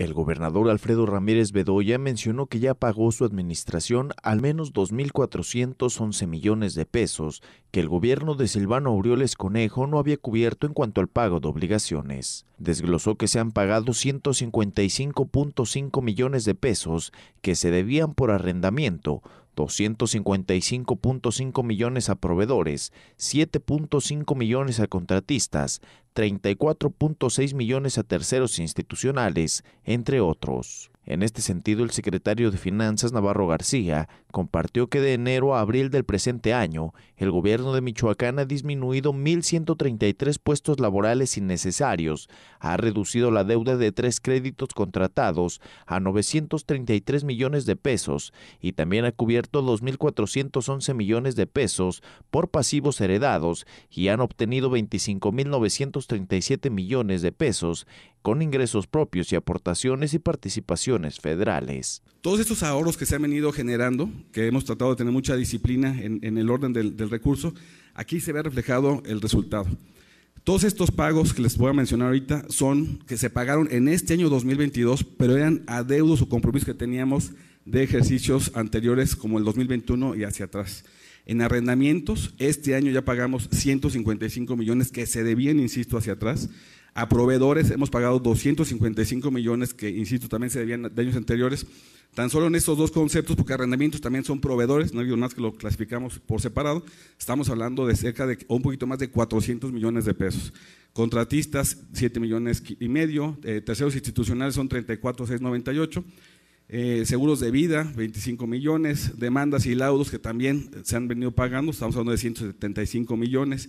El gobernador Alfredo Ramírez Bedoya mencionó que ya pagó su administración al menos 2.411 millones de pesos que el gobierno de Silvano Aureoles Conejo no había cubierto en cuanto al pago de obligaciones. Desglosó que se han pagado 155.5 millones de pesos que se debían por arrendamiento, 255.5 millones a proveedores, 7.5 millones a contratistas, 34.6 millones a terceros institucionales, entre otros. En este sentido, el secretario de Finanzas Navarro García compartió que de enero a abril del presente año, el gobierno de Michoacán ha disminuido 1.133 puestos laborales innecesarios, ha reducido la deuda de tres créditos contratados a 933 millones de pesos y también ha cubierto 2.411 millones de pesos por pasivos heredados y han obtenido 25.937 millones de pesos con ingresos propios y aportaciones y participaciones federales. Todos estos ahorros que se han venido generando, que hemos tratado de tener mucha disciplina en, el orden del, del recurso, aquí se ve reflejado el resultado. Todos estos pagos que les voy a mencionar ahorita son que se pagaron en este año 2022, pero eran adeudos o compromisos que teníamos de ejercicios anteriores como el 2021 y hacia atrás. En arrendamientos, este año ya pagamos 155 millones que se debían, insisto, hacia atrás. A proveedores hemos pagado 255 millones, que insisto, también se debían de años anteriores. Tan solo en estos dos conceptos, porque arrendamientos también son proveedores, no hay más que lo clasificamos por separado, estamos hablando de cerca de, un poquito más de 400 millones de pesos. Contratistas, 7 millones y medio. Eh, terceros institucionales son 34,698. Eh, seguros de vida, 25 millones. Demandas y laudos que también se han venido pagando, estamos hablando de 175 millones.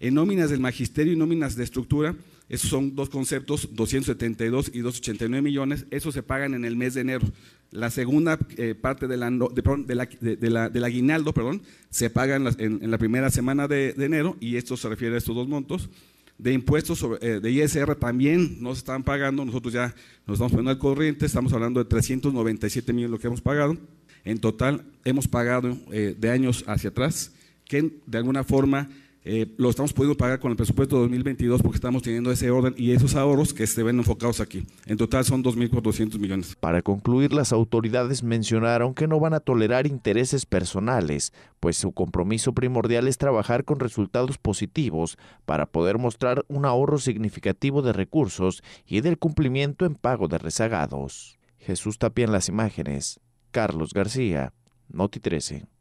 En nóminas del magisterio y nóminas de estructura, esos son dos conceptos, 272 y 289 millones, esos se pagan en el mes de enero. La segunda eh, parte de del aguinaldo perdón, se paga en la, primera semana de, enero y esto se refiere a estos dos montos. De impuestos eh, de ISR también nos están pagando, nosotros ya nos estamos poniendo al corriente, estamos hablando de 397 millones lo que hemos pagado. En total hemos pagado eh, de años hacia atrás, que de alguna forma eh, lo estamos pudiendo pagar con el presupuesto de 2022 porque estamos teniendo ese orden y esos ahorros que se ven enfocados aquí. En total son 2.400 millones. Para concluir, las autoridades mencionaron que no van a tolerar intereses personales, pues su compromiso primordial es trabajar con resultados positivos para poder mostrar un ahorro significativo de recursos y del cumplimiento en pago de rezagados. Jesús Tapia en las imágenes. Carlos García, Noti 13.